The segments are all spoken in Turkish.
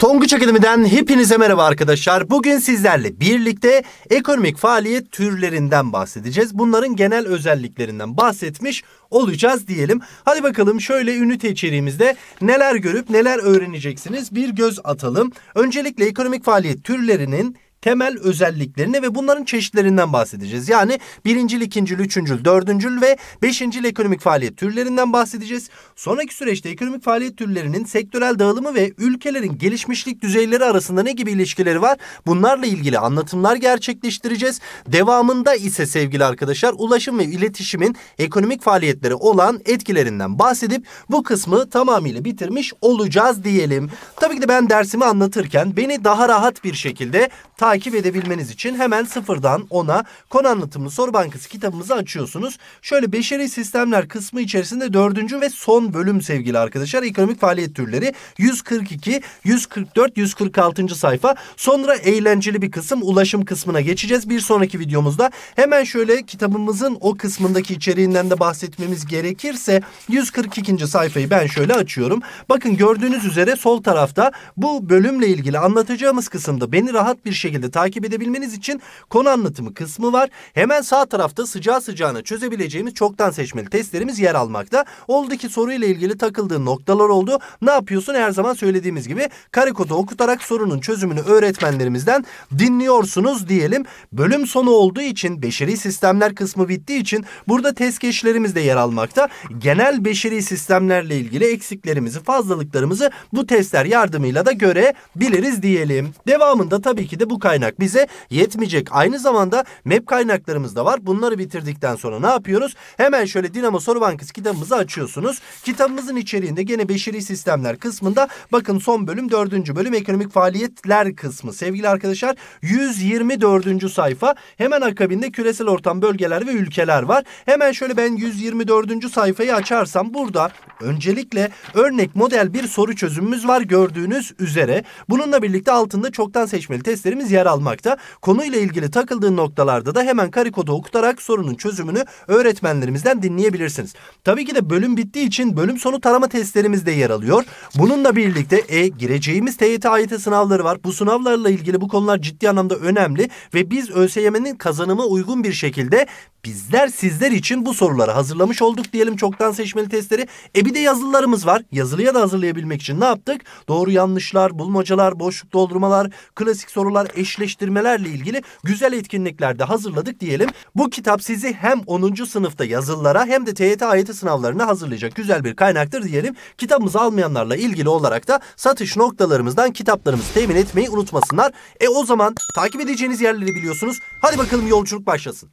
Tonguç Akademi'den hepinize merhaba arkadaşlar. Bugün sizlerle birlikte ekonomik faaliyet türlerinden bahsedeceğiz. Bunların genel özelliklerinden bahsetmiş olacağız diyelim. Hadi bakalım şöyle ünite içeriğimizde neler görüp neler öğreneceksiniz bir göz atalım. Öncelikle ekonomik faaliyet türlerinin temel özelliklerini ve bunların çeşitlerinden bahsedeceğiz. Yani birincil, ikincil, üçüncül, dördüncül ve beşincil ekonomik faaliyet türlerinden bahsedeceğiz. Sonraki süreçte ekonomik faaliyet türlerinin sektörel dağılımı ve ülkelerin gelişmişlik düzeyleri arasında ne gibi ilişkileri var? Bunlarla ilgili anlatımlar gerçekleştireceğiz. Devamında ise sevgili arkadaşlar ulaşım ve iletişimin ekonomik faaliyetleri olan etkilerinden bahsedip bu kısmı tamamıyla bitirmiş olacağız diyelim. Tabii ki de ben dersimi anlatırken beni daha rahat bir şekilde takip edebilmeniz için hemen sıfırdan ona konu anlatımlı soru bankası kitabımızı açıyorsunuz. Şöyle beşeri sistemler kısmı içerisinde dördüncü ve son bölüm sevgili arkadaşlar. Ekonomik faaliyet türleri 142, 144, 146. sayfa. Sonra eğlenceli bir kısım ulaşım kısmına geçeceğiz. Bir sonraki videomuzda hemen şöyle kitabımızın o kısmındaki içeriğinden de bahsetmemiz gerekirse 142. sayfayı ben şöyle açıyorum. Bakın gördüğünüz üzere sol tarafta bu bölümle ilgili anlatacağımız kısımda beni rahat bir şekilde şekilde takip edebilmeniz için konu anlatımı kısmı var. Hemen sağ tarafta sıcağı sıcağına çözebileceğimiz çoktan seçmeli testlerimiz yer almakta. Oldu ki soruyla ilgili takıldığı noktalar oldu. Ne yapıyorsun? Her zaman söylediğimiz gibi kare kodu okutarak sorunun çözümünü öğretmenlerimizden dinliyorsunuz diyelim. Bölüm sonu olduğu için beşeri sistemler kısmı bittiği için burada test keşlerimiz de yer almakta. Genel beşeri sistemlerle ilgili eksiklerimizi, fazlalıklarımızı bu testler yardımıyla da görebiliriz diyelim. Devamında tabii ki de bu kaynak bize yetmeyecek. Aynı zamanda map kaynaklarımız da var. Bunları bitirdikten sonra ne yapıyoruz? Hemen şöyle Dinamo Soru Bankası kitabımızı açıyorsunuz. Kitabımızın içeriğinde gene beşeri sistemler kısmında bakın son bölüm dördüncü bölüm ekonomik faaliyetler kısmı. Sevgili arkadaşlar 124. sayfa. Hemen akabinde küresel ortam bölgeler ve ülkeler var. Hemen şöyle ben 124. sayfayı açarsam burada öncelikle örnek model bir soru çözümümüz var gördüğünüz üzere. Bununla birlikte altında çoktan seçmeli testlerimiz bilgileriniz yer almakta. Konuyla ilgili takıldığı noktalarda da hemen karikodu okutarak sorunun çözümünü öğretmenlerimizden dinleyebilirsiniz. Tabii ki de bölüm bittiği için bölüm sonu tarama testlerimiz de yer alıyor. Bununla birlikte e, gireceğimiz TYT AYT sınavları var. Bu sınavlarla ilgili bu konular ciddi anlamda önemli ve biz ÖSYM'nin kazanıma uygun bir şekilde bizler sizler için bu soruları hazırlamış olduk diyelim çoktan seçmeli testleri. E bir de yazılılarımız var. Yazılıya da hazırlayabilmek için ne yaptık? Doğru yanlışlar, bulmacalar, boşluk doldurmalar, klasik sorular, eşleştirmelerle ilgili güzel etkinliklerde hazırladık diyelim. Bu kitap sizi hem 10. sınıfta yazılılara hem de TYT AYT sınavlarına hazırlayacak güzel bir kaynaktır diyelim. Kitabımızı almayanlarla ilgili olarak da satış noktalarımızdan kitaplarımızı temin etmeyi unutmasınlar. E o zaman takip edeceğiniz yerleri biliyorsunuz. Hadi bakalım yolculuk başlasın.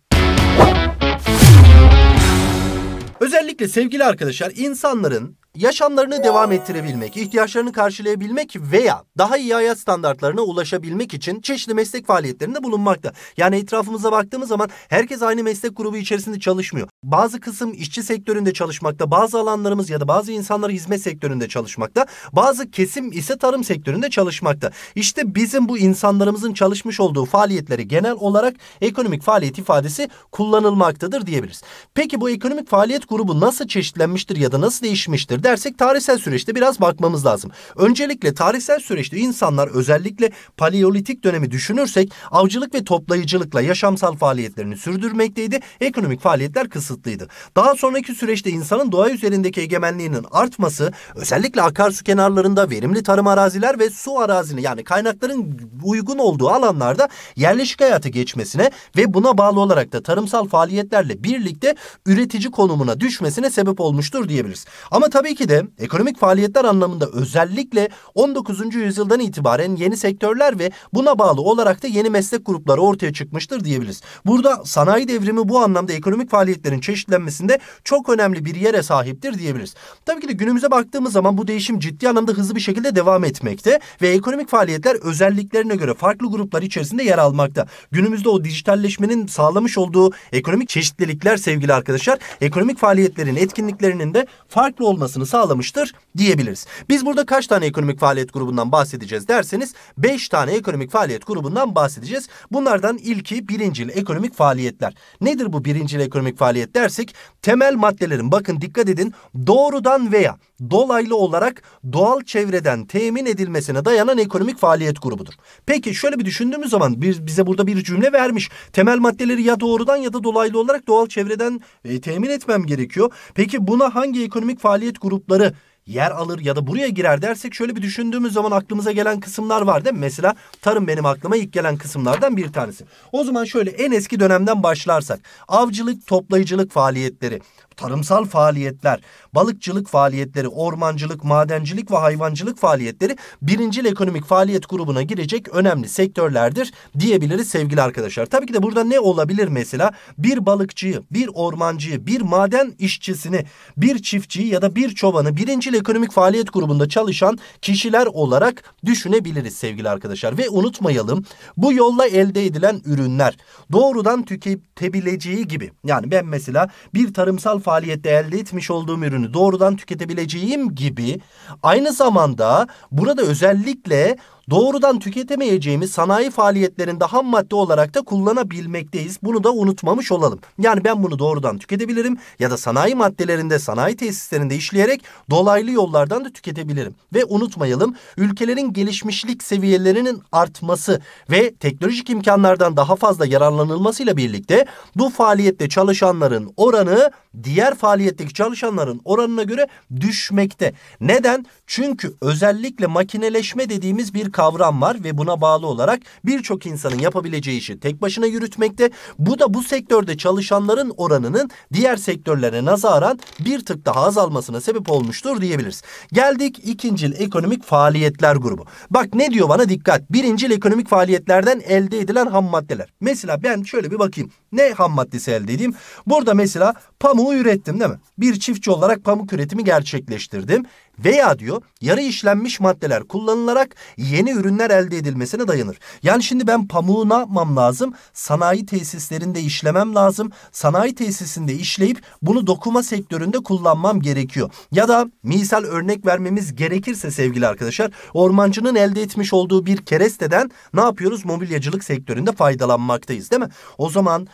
Özellikle sevgili arkadaşlar insanların yaşamlarını devam ettirebilmek, ihtiyaçlarını karşılayabilmek veya daha iyi hayat standartlarına ulaşabilmek için çeşitli meslek faaliyetlerinde bulunmakta. Yani etrafımıza baktığımız zaman herkes aynı meslek grubu içerisinde çalışmıyor. Bazı kısım işçi sektöründe çalışmakta, bazı alanlarımız ya da bazı insanlar hizmet sektöründe çalışmakta, bazı kesim ise tarım sektöründe çalışmakta. İşte bizim bu insanlarımızın çalışmış olduğu faaliyetleri genel olarak ekonomik faaliyet ifadesi kullanılmaktadır diyebiliriz. Peki bu ekonomik faaliyet grubu nasıl çeşitlenmiştir ya da nasıl değişmiştir? dersek tarihsel süreçte biraz bakmamız lazım. Öncelikle tarihsel süreçte insanlar özellikle paleolitik dönemi düşünürsek avcılık ve toplayıcılıkla yaşamsal faaliyetlerini sürdürmekteydi. Ekonomik faaliyetler kısıtlıydı. Daha sonraki süreçte insanın doğa üzerindeki egemenliğinin artması özellikle akarsu kenarlarında verimli tarım araziler ve su arazini yani kaynakların uygun olduğu alanlarda yerleşik hayatı geçmesine ve buna bağlı olarak da tarımsal faaliyetlerle birlikte üretici konumuna düşmesine sebep olmuştur diyebiliriz. Ama tabii 2012'de ekonomik faaliyetler anlamında özellikle 19. yüzyıldan itibaren yeni sektörler ve buna bağlı olarak da yeni meslek grupları ortaya çıkmıştır diyebiliriz. Burada sanayi devrimi bu anlamda ekonomik faaliyetlerin çeşitlenmesinde çok önemli bir yere sahiptir diyebiliriz. Tabii ki de günümüze baktığımız zaman bu değişim ciddi anlamda hızlı bir şekilde devam etmekte ve ekonomik faaliyetler özelliklerine göre farklı gruplar içerisinde yer almakta. Günümüzde o dijitalleşmenin sağlamış olduğu ekonomik çeşitlilikler sevgili arkadaşlar, ekonomik faaliyetlerin etkinliklerinin de farklı olması olmasını sağlamıştır diyebiliriz. Biz burada kaç tane ekonomik faaliyet grubundan bahsedeceğiz derseniz 5 tane ekonomik faaliyet grubundan bahsedeceğiz. Bunlardan ilki birincil ekonomik faaliyetler. Nedir bu birincil ekonomik faaliyet dersek temel maddelerin bakın dikkat edin doğrudan veya dolaylı olarak doğal çevreden temin edilmesine dayanan ekonomik faaliyet grubudur. Peki şöyle bir düşündüğümüz zaman bir, bize burada bir cümle vermiş. Temel maddeleri ya doğrudan ya da dolaylı olarak doğal çevreden e, temin etmem gerekiyor. Peki buna hangi ekonomik faaliyet grupları yer alır ya da buraya girer dersek şöyle bir düşündüğümüz zaman aklımıza gelen kısımlar var değil mi? Mesela tarım benim aklıma ilk gelen kısımlardan bir tanesi. O zaman şöyle en eski dönemden başlarsak avcılık, toplayıcılık faaliyetleri, tarımsal faaliyetler, balıkçılık faaliyetleri, ormancılık, madencilik ve hayvancılık faaliyetleri birincil ekonomik faaliyet grubuna girecek önemli sektörlerdir diyebiliriz sevgili arkadaşlar. Tabii ki de burada ne olabilir mesela? Bir balıkçıyı, bir ormancıyı, bir maden işçisini, bir çiftçiyi ya da bir çobanı birincil ekonomik faaliyet grubunda çalışan kişiler olarak düşünebiliriz sevgili arkadaşlar. Ve unutmayalım bu yolla elde edilen ürünler doğrudan tüketebileceği gibi. Yani ben mesela bir tarımsal faaliyette elde etmiş olduğum ürünü doğrudan tüketebileceğim gibi aynı zamanda burada özellikle doğrudan tüketemeyeceğimiz sanayi faaliyetlerinde ham madde olarak da kullanabilmekteyiz. Bunu da unutmamış olalım. Yani ben bunu doğrudan tüketebilirim ya da sanayi maddelerinde, sanayi tesislerinde işleyerek dolaylı yollardan da tüketebilirim. Ve unutmayalım ülkelerin gelişmişlik seviyelerinin artması ve teknolojik imkanlardan daha fazla yararlanılmasıyla birlikte bu faaliyette çalışanların oranı diğer faaliyetteki çalışanların oranına göre düşmekte. Neden? Çünkü özellikle makineleşme dediğimiz bir kavram var ve buna bağlı olarak birçok insanın yapabileceği işi tek başına yürütmekte. Bu da bu sektörde çalışanların oranının diğer sektörlere nazaran bir tık daha azalmasına sebep olmuştur diyebiliriz. Geldik ikincil ekonomik faaliyetler grubu. Bak ne diyor bana dikkat. Birincil ekonomik faaliyetlerden elde edilen ham maddeler. Mesela ben şöyle bir bakayım. Ne ham maddesi elde edeyim? Burada mesela pamuğu ürettim değil mi? Bir çiftçi olarak pamuk üretimi gerçekleştirdim. Veya diyor yarı işlenmiş maddeler kullanılarak yeni ürünler elde edilmesine dayanır. Yani şimdi ben pamuğu ne yapmam lazım? Sanayi tesislerinde işlemem lazım. Sanayi tesisinde işleyip bunu dokuma sektöründe kullanmam gerekiyor. Ya da misal örnek vermemiz gerekirse sevgili arkadaşlar ormancının elde etmiş olduğu bir keresteden ne yapıyoruz? Mobilyacılık sektöründe faydalanmaktayız değil mi? O zaman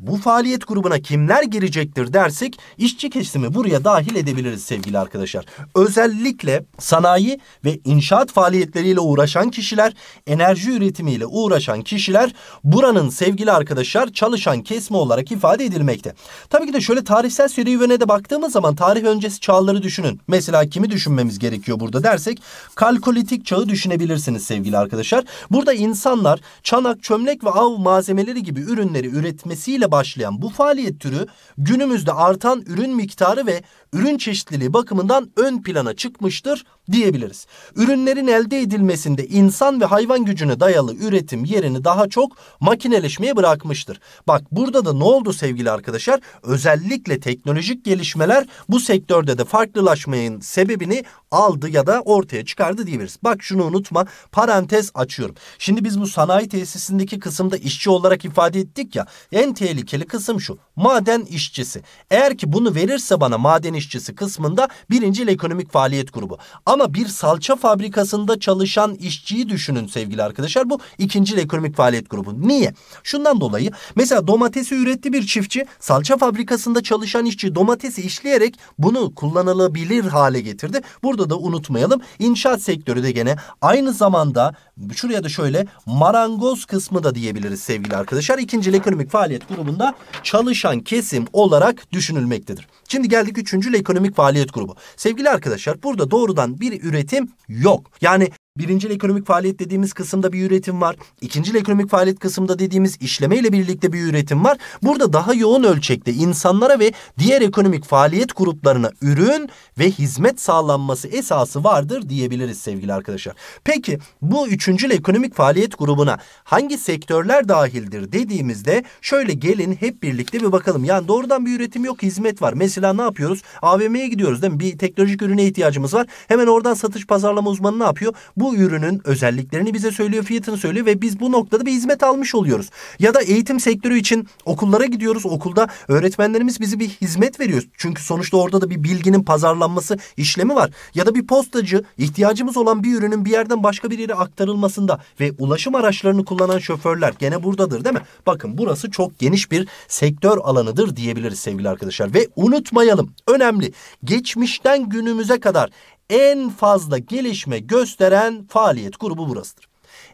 bu faaliyet grubuna kimler girecektir dersek işçi kesimi buraya dahil edebiliriz sevgili arkadaşlar. Özellikle sanayi ve inşaat faaliyetleriyle uğraşan kişiler, enerji üretimiyle uğraşan kişiler buranın sevgili arkadaşlar çalışan kesme olarak ifade edilmekte. Tabii ki de şöyle tarihsel serüvene de baktığımız zaman tarih öncesi çağları düşünün. Mesela kimi düşünmemiz gerekiyor burada dersek kalkolitik çağı düşünebilirsiniz sevgili arkadaşlar. Burada insanlar çanak, çömlek ve av malzemeleri gibi ürünleri üretmesiyle başlayan bu faaliyet türü günümüzde artan ürün miktarı ve ürün çeşitliliği bakımından ön plana çıkmıştır diyebiliriz. Ürünlerin elde edilmesinde insan ve hayvan gücüne dayalı üretim yerini daha çok makineleşmeye bırakmıştır. Bak burada da ne oldu sevgili arkadaşlar? Özellikle teknolojik gelişmeler bu sektörde de farklılaşmayın sebebini aldı ya da ortaya çıkardı diyebiliriz. Bak şunu unutma parantez açıyorum. Şimdi biz bu sanayi tesisindeki kısımda işçi olarak ifade ettik ya en tehlikeli kısım şu maden işçisi. Eğer ki bunu verirse bana maden işçisi kısmında birinci ekonomik faaliyet grubu. Ama bir salça fabrikasında çalışan işçiyi düşünün sevgili arkadaşlar. Bu ikinci ekonomik faaliyet grubu. Niye? Şundan dolayı mesela domatesi üretti bir çiftçi salça fabrikasında çalışan işçi domatesi işleyerek bunu kullanılabilir hale getirdi. Burada da unutmayalım. inşaat sektörü de gene aynı zamanda şuraya da şöyle marangoz kısmı da diyebiliriz sevgili arkadaşlar. İkinci ekonomik faaliyet grubunda çalışan kesim olarak düşünülmektedir. Şimdi geldik üçüncül ekonomik faaliyet grubu. Sevgili arkadaşlar burada doğrudan bir üretim yok. Yani birinci ekonomik faaliyet dediğimiz kısımda bir üretim var. İkincil ekonomik faaliyet kısımda dediğimiz işleme ile birlikte bir üretim var. Burada daha yoğun ölçekte insanlara ve diğer ekonomik faaliyet gruplarına ürün ve hizmet sağlanması esası vardır diyebiliriz sevgili arkadaşlar. Peki bu üçüncü ekonomik faaliyet grubuna hangi sektörler dahildir dediğimizde şöyle gelin hep birlikte bir bakalım. Yani doğrudan bir üretim yok hizmet var. Mesela ne yapıyoruz? AVM'ye gidiyoruz değil mi? Bir teknolojik ürüne ihtiyacımız var. Hemen oradan satış pazarlama uzmanı ne yapıyor? Bu ürünün özelliklerini bize söylüyor, fiyatını söylüyor ve biz bu noktada bir hizmet almış oluyoruz. Ya da eğitim sektörü için okullara gidiyoruz. Okulda öğretmenlerimiz bizi bir hizmet veriyor. Çünkü sonuçta orada da bir bilginin pazarlanması işlemi var. Ya da bir postacı ihtiyacımız olan bir ürünün bir yerden başka bir yere aktarılmasında ve ulaşım araçlarını kullanan şoförler gene buradadır değil mi? Bakın burası çok geniş bir sektör alanıdır diyebiliriz sevgili arkadaşlar. Ve unutmayalım önemli geçmişten günümüze kadar en fazla gelişme gösteren faaliyet grubu burasıdır.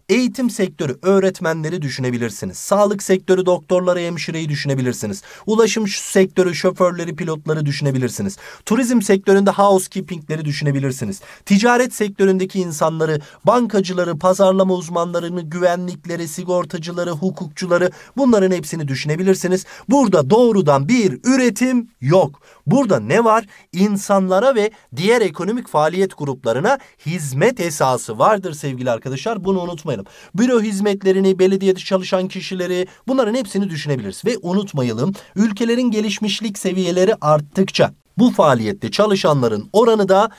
Eğitim sektörü öğretmenleri düşünebilirsiniz. Sağlık sektörü doktorları, hemşireyi düşünebilirsiniz. Ulaşım sektörü şoförleri, pilotları düşünebilirsiniz. Turizm sektöründe housekeepingleri düşünebilirsiniz. Ticaret sektöründeki insanları, bankacıları, pazarlama uzmanlarını, güvenlikleri, sigortacıları, hukukçuları bunların hepsini düşünebilirsiniz. Burada doğrudan bir üretim yok. Burada ne var? İnsanlara ve diğer ekonomik faaliyet gruplarına hizmet esası vardır sevgili arkadaşlar. Bunu unutmayın unutmayalım. Büro hizmetlerini, belediyede çalışan kişileri bunların hepsini düşünebiliriz. Ve unutmayalım ülkelerin gelişmişlik seviyeleri arttıkça bu faaliyette çalışanların oranı da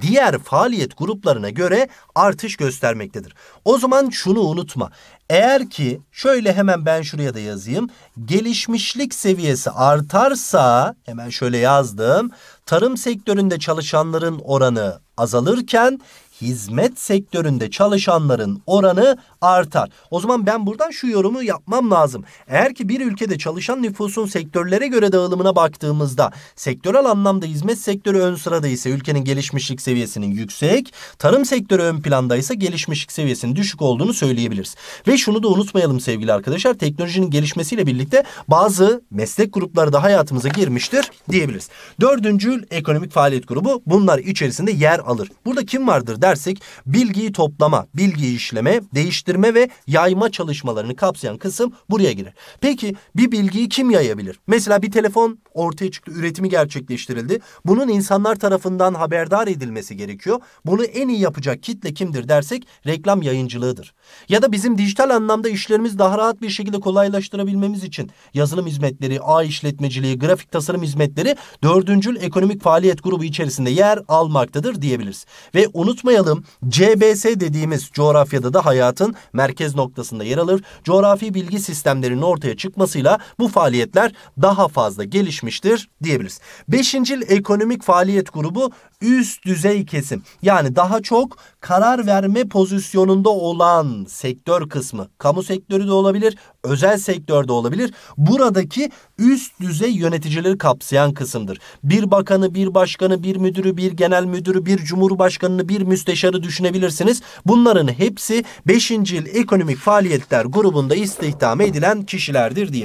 diğer faaliyet gruplarına göre artış göstermektedir. O zaman şunu unutma. Eğer ki şöyle hemen ben şuraya da yazayım. Gelişmişlik seviyesi artarsa hemen şöyle yazdım. Tarım sektöründe çalışanların oranı azalırken hizmet sektöründe çalışanların oranı artar. O zaman ben buradan şu yorumu yapmam lazım. Eğer ki bir ülkede çalışan nüfusun sektörlere göre dağılımına baktığımızda sektörel anlamda hizmet sektörü ön sırada ise ülkenin gelişmişlik seviyesinin yüksek, tarım sektörü ön planda ise gelişmişlik seviyesinin düşük olduğunu söyleyebiliriz. Ve şunu da unutmayalım sevgili arkadaşlar. Teknolojinin gelişmesiyle birlikte bazı meslek grupları da hayatımıza girmiştir diyebiliriz. Dördüncü ekonomik faaliyet grubu bunlar içerisinde yer alır. Burada kim vardır der dersek bilgiyi toplama, bilgiyi işleme, değiştirme ve yayma çalışmalarını kapsayan kısım buraya girer. Peki bir bilgiyi kim yayabilir? Mesela bir telefon ortaya çıktı, üretimi gerçekleştirildi. Bunun insanlar tarafından haberdar edilmesi gerekiyor. Bunu en iyi yapacak kitle kimdir dersek reklam yayıncılığıdır. Ya da bizim dijital anlamda işlerimiz daha rahat bir şekilde kolaylaştırabilmemiz için yazılım hizmetleri, ağ işletmeciliği, grafik tasarım hizmetleri dördüncül ekonomik faaliyet grubu içerisinde yer almaktadır diyebiliriz. Ve unutmayalım hatırlayalım. CBS dediğimiz coğrafyada da hayatın merkez noktasında yer alır. Coğrafi bilgi sistemlerinin ortaya çıkmasıyla bu faaliyetler daha fazla gelişmiştir diyebiliriz. Beşincil ekonomik faaliyet grubu üst düzey kesim. Yani daha çok karar verme pozisyonunda olan sektör kısmı, kamu sektörü de olabilir, özel sektör de olabilir. Buradaki üst düzey yöneticileri kapsayan kısımdır. Bir bakanı, bir başkanı, bir müdürü, bir genel müdürü, bir cumhurbaşkanını, bir müsteşarı düşünebilirsiniz. Bunların hepsi 5. yıl ekonomik faaliyetler grubunda istihdam edilen kişilerdir diyebiliriz.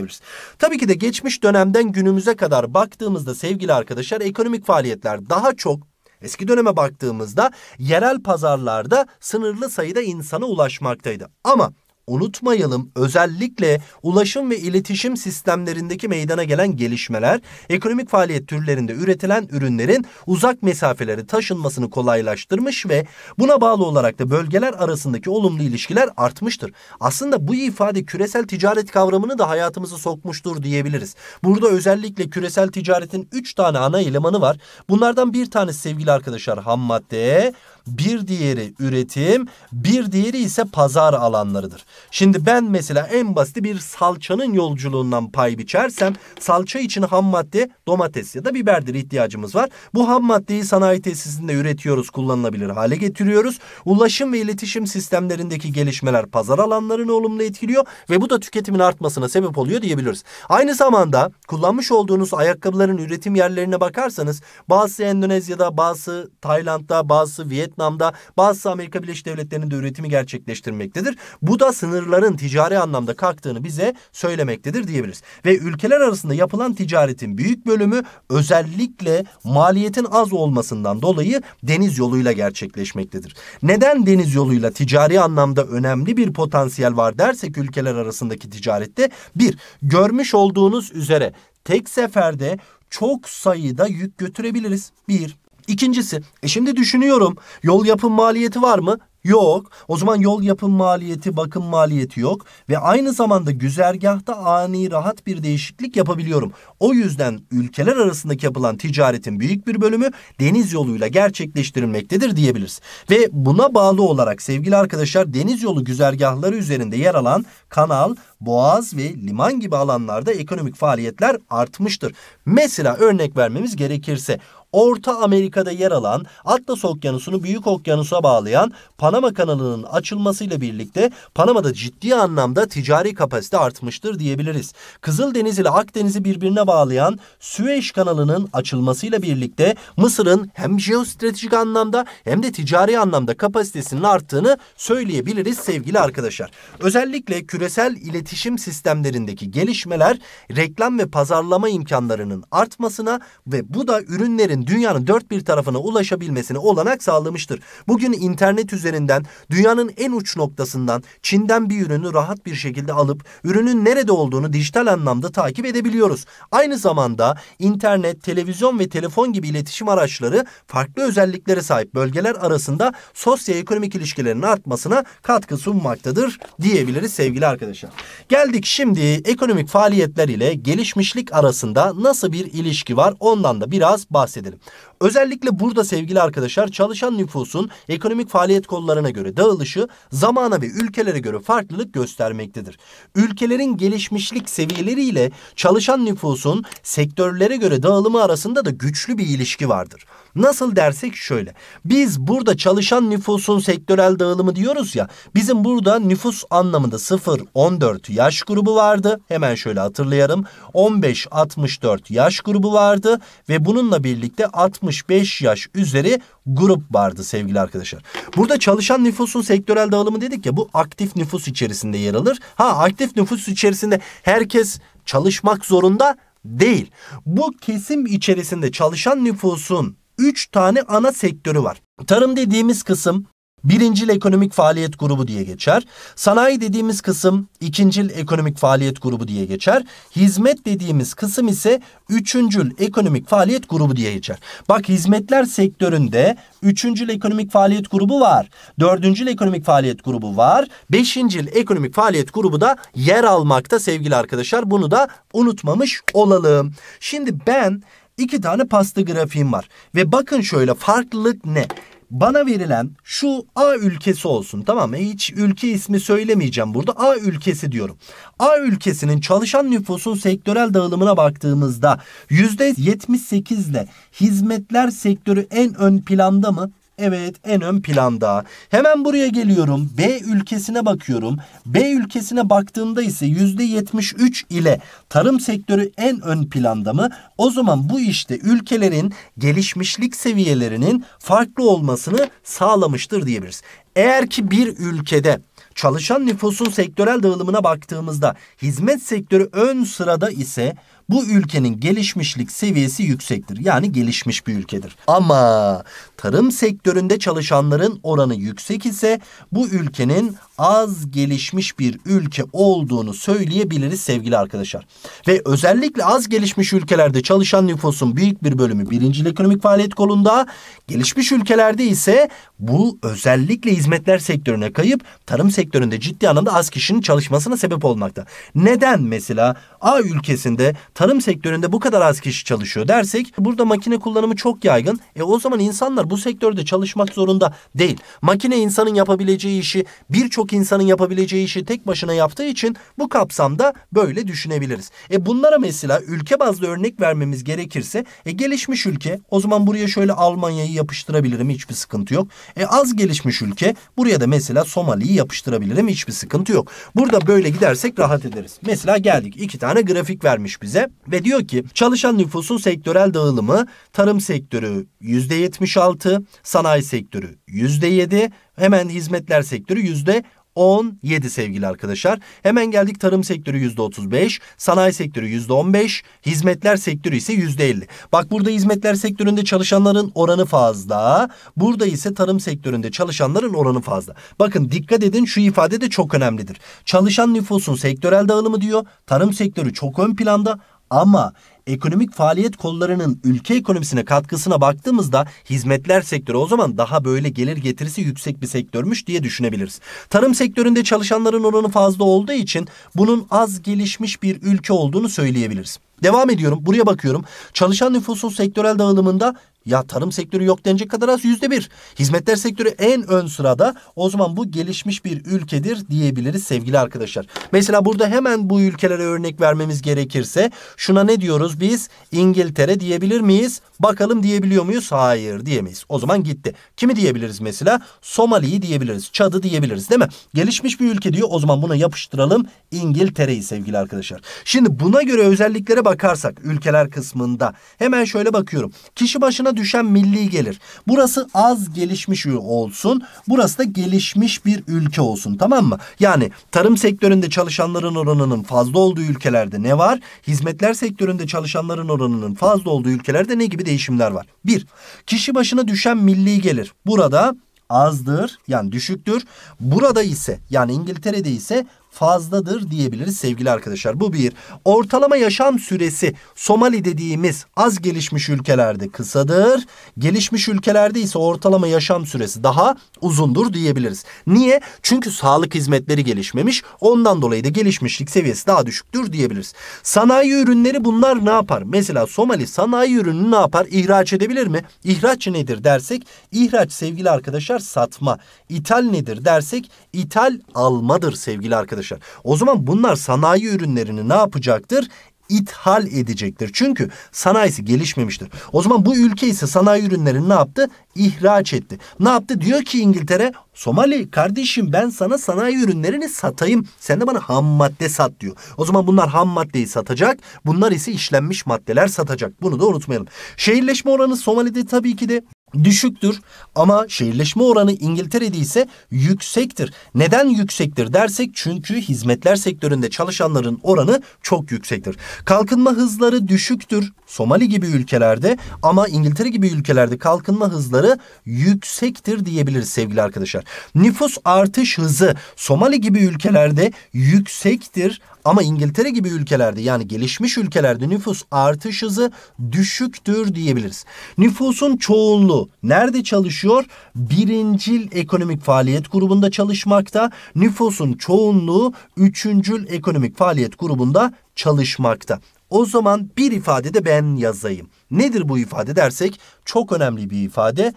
Tabii ki de geçmiş dönemden günümüze kadar baktığımızda sevgili arkadaşlar ekonomik faaliyetler daha çok Eski döneme baktığımızda yerel pazarlarda sınırlı sayıda insana ulaşmaktaydı. Ama unutmayalım özellikle ulaşım ve iletişim sistemlerindeki meydana gelen gelişmeler ekonomik faaliyet türlerinde üretilen ürünlerin uzak mesafeleri taşınmasını kolaylaştırmış ve buna bağlı olarak da bölgeler arasındaki olumlu ilişkiler artmıştır. Aslında bu ifade küresel ticaret kavramını da hayatımızı sokmuştur diyebiliriz. Burada özellikle küresel ticaretin 3 tane ana elemanı var. Bunlardan bir tanesi sevgili arkadaşlar ham madde, bir diğeri üretim, bir diğeri ise pazar alanlarıdır. Şimdi ben mesela en basit bir salçanın yolculuğundan pay biçersem salça için ham madde domates ya da biberdir ihtiyacımız var. Bu ham maddeyi sanayi tesisinde üretiyoruz, kullanılabilir hale getiriyoruz. Ulaşım ve iletişim sistemlerindeki gelişmeler pazar alanlarını olumlu etkiliyor ve bu da tüketimin artmasına sebep oluyor diyebiliriz. Aynı zamanda kullanmış olduğunuz ayakkabıların üretim yerlerine bakarsanız bazı Endonezya'da, bazı Tayland'da, bazı Vietnam Vietnam'da bazı Amerika Birleşik Devletleri'nin de üretimi gerçekleştirmektedir. Bu da sınırların ticari anlamda kalktığını bize söylemektedir diyebiliriz. Ve ülkeler arasında yapılan ticaretin büyük bölümü özellikle maliyetin az olmasından dolayı deniz yoluyla gerçekleşmektedir. Neden deniz yoluyla ticari anlamda önemli bir potansiyel var dersek ülkeler arasındaki ticarette bir görmüş olduğunuz üzere tek seferde çok sayıda yük götürebiliriz. Bir, İkincisi, e şimdi düşünüyorum yol yapım maliyeti var mı? Yok. O zaman yol yapım maliyeti, bakım maliyeti yok. Ve aynı zamanda güzergahta ani rahat bir değişiklik yapabiliyorum. O yüzden ülkeler arasındaki yapılan ticaretin büyük bir bölümü deniz yoluyla gerçekleştirilmektedir diyebiliriz. Ve buna bağlı olarak sevgili arkadaşlar deniz yolu güzergahları üzerinde yer alan kanal, boğaz ve liman gibi alanlarda ekonomik faaliyetler artmıştır. Mesela örnek vermemiz gerekirse Orta Amerika'da yer alan Atlas Okyanusu'nu Büyük Okyanus'a bağlayan Panama kanalının açılmasıyla birlikte Panama'da ciddi anlamda ticari kapasite artmıştır diyebiliriz. Kızıldeniz ile Akdeniz'i birbirine bağlayan Süveyş kanalının açılmasıyla birlikte Mısır'ın hem jeostratejik anlamda hem de ticari anlamda kapasitesinin arttığını söyleyebiliriz sevgili arkadaşlar. Özellikle küresel iletişim sistemlerindeki gelişmeler reklam ve pazarlama imkanlarının artmasına ve bu da ürünlerin dünyanın dört bir tarafına ulaşabilmesine olanak sağlamıştır. Bugün internet üzerinden dünyanın en uç noktasından Çin'den bir ürünü rahat bir şekilde alıp ürünün nerede olduğunu dijital anlamda takip edebiliyoruz. Aynı zamanda internet, televizyon ve telefon gibi iletişim araçları farklı özelliklere sahip bölgeler arasında sosyoekonomik ilişkilerin artmasına katkı sunmaktadır diyebiliriz sevgili arkadaşlar. Geldik şimdi ekonomik faaliyetler ile gelişmişlik arasında nasıl bir ilişki var ondan da biraz bahsedelim bahsedelim. Özellikle burada sevgili arkadaşlar çalışan nüfusun ekonomik faaliyet kollarına göre dağılışı zamana ve ülkelere göre farklılık göstermektedir. Ülkelerin gelişmişlik seviyeleriyle çalışan nüfusun sektörlere göre dağılımı arasında da güçlü bir ilişki vardır. Nasıl dersek şöyle. Biz burada çalışan nüfusun sektörel dağılımı diyoruz ya. Bizim burada nüfus anlamında 0-14 yaş grubu vardı. Hemen şöyle hatırlayalım. 15-64 yaş grubu vardı ve bununla birlikte 65 yaş üzeri grup vardı sevgili arkadaşlar. Burada çalışan nüfusun sektörel dağılımı dedik ya bu aktif nüfus içerisinde yer alır. Ha aktif nüfus içerisinde herkes çalışmak zorunda değil. Bu kesim içerisinde çalışan nüfusun 3 tane ana sektörü var. Tarım dediğimiz kısım birincil ekonomik faaliyet grubu diye geçer. Sanayi dediğimiz kısım ikincil ekonomik faaliyet grubu diye geçer. Hizmet dediğimiz kısım ise üçüncül ekonomik faaliyet grubu diye geçer. Bak hizmetler sektöründe üçüncül ekonomik faaliyet grubu var. Dördüncül ekonomik faaliyet grubu var. Beşincil ekonomik faaliyet grubu da yer almakta sevgili arkadaşlar. Bunu da unutmamış olalım. Şimdi ben iki tane pasta grafiğim var. Ve bakın şöyle farklılık ne? Bana verilen şu A ülkesi olsun tamam mı? Hiç ülke ismi söylemeyeceğim burada. A ülkesi diyorum. A ülkesinin çalışan nüfusun sektörel dağılımına baktığımızda %78 ile hizmetler sektörü en ön planda mı? Evet en ön planda. Hemen buraya geliyorum. B ülkesine bakıyorum. B ülkesine baktığımda ise %73 ile tarım sektörü en ön planda mı? O zaman bu işte ülkelerin gelişmişlik seviyelerinin farklı olmasını sağlamıştır diyebiliriz. Eğer ki bir ülkede çalışan nüfusun sektörel dağılımına baktığımızda hizmet sektörü ön sırada ise bu ülkenin gelişmişlik seviyesi yüksektir. Yani gelişmiş bir ülkedir. Ama tarım sektöründe çalışanların oranı yüksek ise bu ülkenin az gelişmiş bir ülke olduğunu söyleyebiliriz sevgili arkadaşlar. Ve özellikle az gelişmiş ülkelerde çalışan nüfusun büyük bir bölümü birinci ekonomik faaliyet kolunda, gelişmiş ülkelerde ise bu özellikle hizmetler sektörüne kayıp tarım sektöründe ciddi anlamda az kişinin çalışmasına sebep olmakta. Neden mesela A ülkesinde tarım sektöründe bu kadar az kişi çalışıyor dersek burada makine kullanımı çok yaygın. E o zaman insanlar bu sektörde çalışmak zorunda değil. Makine insanın yapabileceği işi birçok birçok insanın yapabileceği işi tek başına yaptığı için bu kapsamda böyle düşünebiliriz. E bunlara mesela ülke bazlı örnek vermemiz gerekirse e gelişmiş ülke o zaman buraya şöyle Almanya'yı yapıştırabilirim hiçbir sıkıntı yok. E az gelişmiş ülke buraya da mesela Somali'yi yapıştırabilirim hiçbir sıkıntı yok. Burada böyle gidersek rahat ederiz. Mesela geldik iki tane grafik vermiş bize ve diyor ki çalışan nüfusun sektörel dağılımı tarım sektörü %76, sanayi sektörü %7, hemen hizmetler sektörü yüzde 17 sevgili arkadaşlar. Hemen geldik tarım sektörü yüzde %35, sanayi sektörü yüzde %15, hizmetler sektörü ise yüzde %50. Bak burada hizmetler sektöründe çalışanların oranı fazla. Burada ise tarım sektöründe çalışanların oranı fazla. Bakın dikkat edin şu ifade de çok önemlidir. Çalışan nüfusun sektörel dağılımı diyor. Tarım sektörü çok ön planda ama ekonomik faaliyet kollarının ülke ekonomisine katkısına baktığımızda hizmetler sektörü o zaman daha böyle gelir getirisi yüksek bir sektörmüş diye düşünebiliriz. Tarım sektöründe çalışanların oranı fazla olduğu için bunun az gelişmiş bir ülke olduğunu söyleyebiliriz. Devam ediyorum. Buraya bakıyorum. Çalışan nüfusun sektörel dağılımında ya tarım sektörü yok denecek kadar az yüzde bir. Hizmetler sektörü en ön sırada. O zaman bu gelişmiş bir ülkedir diyebiliriz sevgili arkadaşlar. Mesela burada hemen bu ülkelere örnek vermemiz gerekirse şuna ne diyoruz biz? İngiltere diyebilir miyiz? Bakalım diyebiliyor muyuz? Hayır diyemeyiz. O zaman gitti. Kimi diyebiliriz mesela? Somali'yi diyebiliriz. Çad'ı diyebiliriz değil mi? Gelişmiş bir ülke diyor. O zaman buna yapıştıralım İngiltere'yi sevgili arkadaşlar. Şimdi buna göre özelliklere bakarsak ülkeler kısmında hemen şöyle bakıyorum. Kişi başına düşen milli gelir. Burası az gelişmiş olsun. Burası da gelişmiş bir ülke olsun tamam mı? Yani tarım sektöründe çalışanların oranının fazla olduğu ülkelerde ne var? Hizmetler sektöründe çalışanların oranının fazla olduğu ülkelerde ne gibi değişimler var? Bir, kişi başına düşen milli gelir. Burada azdır yani düşüktür. Burada ise yani İngiltere'de ise fazladır diyebiliriz sevgili arkadaşlar. Bu bir. Ortalama yaşam süresi Somali dediğimiz az gelişmiş ülkelerde kısadır. Gelişmiş ülkelerde ise ortalama yaşam süresi daha uzundur diyebiliriz. Niye? Çünkü sağlık hizmetleri gelişmemiş. Ondan dolayı da gelişmişlik seviyesi daha düşüktür diyebiliriz. Sanayi ürünleri bunlar ne yapar? Mesela Somali sanayi ürünü ne yapar? İhraç edebilir mi? İhraç nedir dersek ihraç sevgili arkadaşlar satma. İthal nedir dersek ithal almadır sevgili arkadaşlar arkadaşlar. O zaman bunlar sanayi ürünlerini ne yapacaktır? ithal edecektir. Çünkü sanayisi gelişmemiştir. O zaman bu ülke ise sanayi ürünlerini ne yaptı? İhraç etti. Ne yaptı? Diyor ki İngiltere Somali kardeşim ben sana sanayi ürünlerini satayım. Sen de bana ham madde sat diyor. O zaman bunlar ham maddeyi satacak. Bunlar ise işlenmiş maddeler satacak. Bunu da unutmayalım. Şehirleşme oranı Somali'de tabii ki de düşüktür ama şehirleşme oranı İngiltere'de ise yüksektir. Neden yüksektir dersek çünkü hizmetler sektöründe çalışanların oranı çok yüksektir. Kalkınma hızları düşüktür Somali gibi ülkelerde ama İngiltere gibi ülkelerde kalkınma hızları yüksektir diyebiliriz sevgili arkadaşlar. Nüfus artış hızı Somali gibi ülkelerde yüksektir ama İngiltere gibi ülkelerde yani gelişmiş ülkelerde nüfus artış hızı düşüktür diyebiliriz. Nüfusun çoğunluğu nerede çalışıyor? Birincil ekonomik faaliyet grubunda çalışmakta. Nüfusun çoğunluğu üçüncül ekonomik faaliyet grubunda çalışmakta. O zaman bir ifade de ben yazayım. Nedir bu ifade dersek çok önemli bir ifade.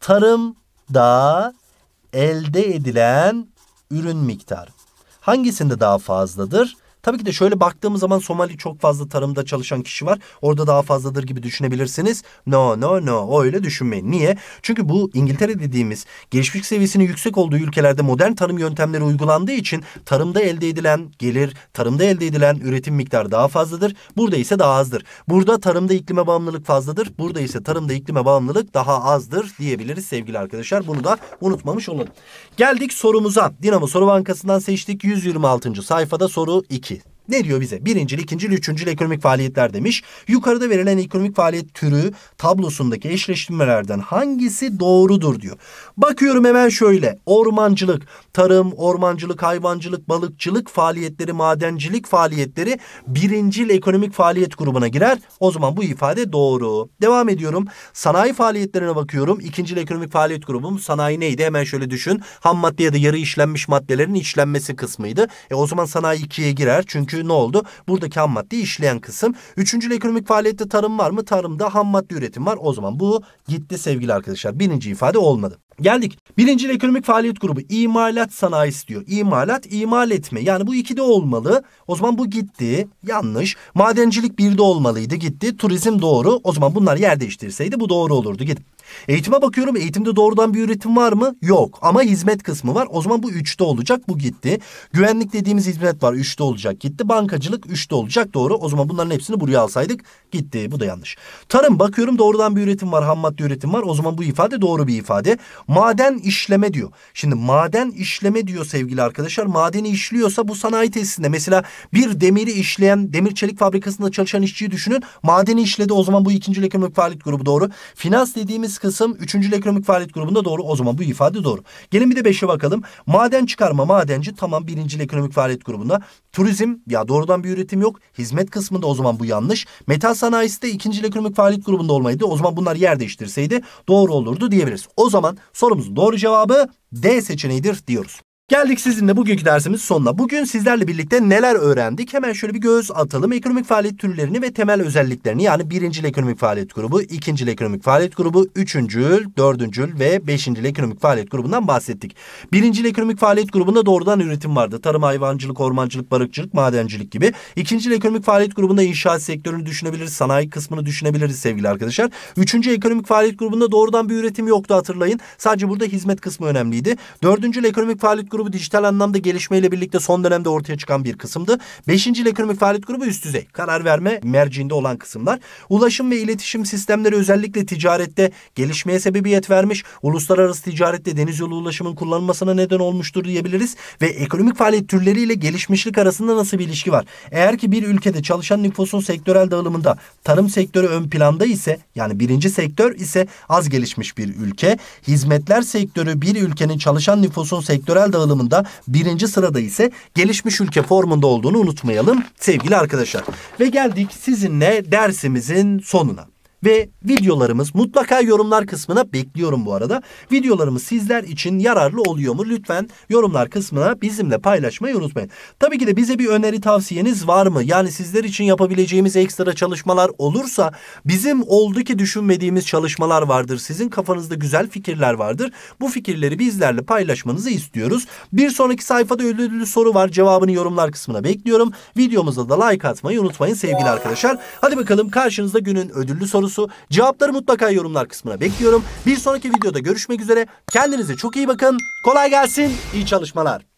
Tarımda elde edilen ürün miktarı. Hangisinde daha fazladır? Tabii ki de şöyle baktığımız zaman Somali çok fazla tarımda çalışan kişi var. Orada daha fazladır gibi düşünebilirsiniz. No no no öyle düşünmeyin. Niye? Çünkü bu İngiltere dediğimiz gelişmiş seviyesinin yüksek olduğu ülkelerde modern tarım yöntemleri uygulandığı için tarımda elde edilen gelir, tarımda elde edilen üretim miktarı daha fazladır. Burada ise daha azdır. Burada tarımda iklime bağımlılık fazladır. Burada ise tarımda iklime bağımlılık daha azdır diyebiliriz sevgili arkadaşlar. Bunu da unutmamış olun. Geldik sorumuza. Dinamo Soru Bankası'ndan seçtik. 126. sayfada soru 2. Ne diyor bize? Birincil, ikincil, üçüncü ekonomik faaliyetler demiş. Yukarıda verilen ekonomik faaliyet türü tablosundaki eşleştirmelerden hangisi doğrudur diyor. Bakıyorum hemen şöyle. Ormancılık, tarım, ormancılık, hayvancılık, balıkçılık faaliyetleri, madencilik faaliyetleri birinci ekonomik faaliyet grubuna girer. O zaman bu ifade doğru. Devam ediyorum. Sanayi faaliyetlerine bakıyorum. İkinci ekonomik faaliyet grubum sanayi neydi? Hemen şöyle düşün. Ham madde ya da yarı işlenmiş maddelerin işlenmesi kısmıydı. E o zaman sanayi ikiye girer. Çünkü ne oldu? Buradaki ham maddeyi işleyen kısım. Üçüncü ekonomik faaliyette tarım var mı? Tarımda ham madde üretim var. O zaman bu gitti sevgili arkadaşlar. Birinci ifade olmadı. Geldik Birincil ekonomik faaliyet grubu imalat sanayisi diyor. İmalat, imal etme. Yani bu ikide olmalı. O zaman bu gitti. Yanlış. Madencilik bir de olmalıydı. Gitti. Turizm doğru. O zaman bunlar yer değiştirseydi bu doğru olurdu. Gidin. Eğitime bakıyorum. Eğitimde doğrudan bir üretim var mı? Yok. Ama hizmet kısmı var. O zaman bu üçte olacak. Bu gitti. Güvenlik dediğimiz hizmet var. Üçte olacak. Gitti. Bankacılık üçte olacak. Doğru. O zaman bunların hepsini buraya alsaydık. Gitti. Bu da yanlış. Tarım bakıyorum. Doğrudan bir üretim var. Ham madde üretim var. O zaman bu ifade doğru bir ifade. Maden işleme diyor. Şimdi maden işleme diyor sevgili arkadaşlar. Madeni işliyorsa bu sanayi tesisinde mesela bir demiri işleyen demir çelik fabrikasında çalışan işçiyi düşünün. Madeni işledi o zaman bu ikinci ekonomik faaliyet grubu doğru. Finans dediğimiz kısım üçüncü ekonomik faaliyet grubunda doğru. O zaman bu ifade doğru. Gelin bir de beşe bakalım. Maden çıkarma madenci tamam birinci ekonomik faaliyet grubunda. Turizm ya doğrudan bir üretim yok. Hizmet kısmında o zaman bu yanlış. Metal sanayisi de ikinci ekonomik faaliyet grubunda olmaydı. O zaman bunlar yer değiştirseydi doğru olurdu diyebiliriz. O zaman sorumuzun doğru Doğru cevabı D seçeneğidir diyoruz. Geldik sizinle bugünkü dersimiz sonuna. Bugün sizlerle birlikte neler öğrendik? Hemen şöyle bir göz atalım. Ekonomik faaliyet türlerini ve temel özelliklerini yani birinci ekonomik faaliyet grubu, ikinci ekonomik faaliyet grubu, üçüncü, dördüncü ve beşinci ekonomik faaliyet grubundan bahsettik. Birinci ekonomik faaliyet grubunda doğrudan üretim vardı. Tarım, hayvancılık, ormancılık, barıkçılık, madencilik gibi. İkinci ekonomik faaliyet grubunda inşaat sektörünü düşünebiliriz, sanayi kısmını düşünebiliriz sevgili arkadaşlar. Üçüncü ekonomik faaliyet grubunda doğrudan bir üretim yoktu hatırlayın. Sadece burada hizmet kısmı önemliydi. Dördüncü ekonomik faaliyet grubu grubu dijital anlamda gelişmeyle birlikte son dönemde ortaya çıkan bir kısımdı. Beşinci ekonomik faaliyet grubu üst düzey. Karar verme merciinde olan kısımlar. Ulaşım ve iletişim sistemleri özellikle ticarette gelişmeye sebebiyet vermiş. Uluslararası ticarette deniz yolu ulaşımın kullanılmasına neden olmuştur diyebiliriz. Ve ekonomik faaliyet türleriyle gelişmişlik arasında nasıl bir ilişki var? Eğer ki bir ülkede çalışan nüfusun sektörel dağılımında tarım sektörü ön planda ise yani birinci sektör ise az gelişmiş bir ülke. Hizmetler sektörü bir ülkenin çalışan nüfusun sektörel dağılımında dağılımında birinci sırada ise gelişmiş ülke formunda olduğunu unutmayalım sevgili arkadaşlar. Ve geldik sizinle dersimizin sonuna ve videolarımız mutlaka yorumlar kısmına bekliyorum bu arada. Videolarımız sizler için yararlı oluyor mu? Lütfen yorumlar kısmına bizimle paylaşmayı unutmayın. Tabii ki de bize bir öneri tavsiyeniz var mı? Yani sizler için yapabileceğimiz ekstra çalışmalar olursa bizim oldu ki düşünmediğimiz çalışmalar vardır. Sizin kafanızda güzel fikirler vardır. Bu fikirleri bizlerle paylaşmanızı istiyoruz. Bir sonraki sayfada ödüllü soru var. Cevabını yorumlar kısmına bekliyorum. Videomuza da like atmayı unutmayın sevgili arkadaşlar. Hadi bakalım karşınızda günün ödüllü sorusu konusu. Cevapları mutlaka yorumlar kısmına bekliyorum. Bir sonraki videoda görüşmek üzere. Kendinize çok iyi bakın. Kolay gelsin. İyi çalışmalar.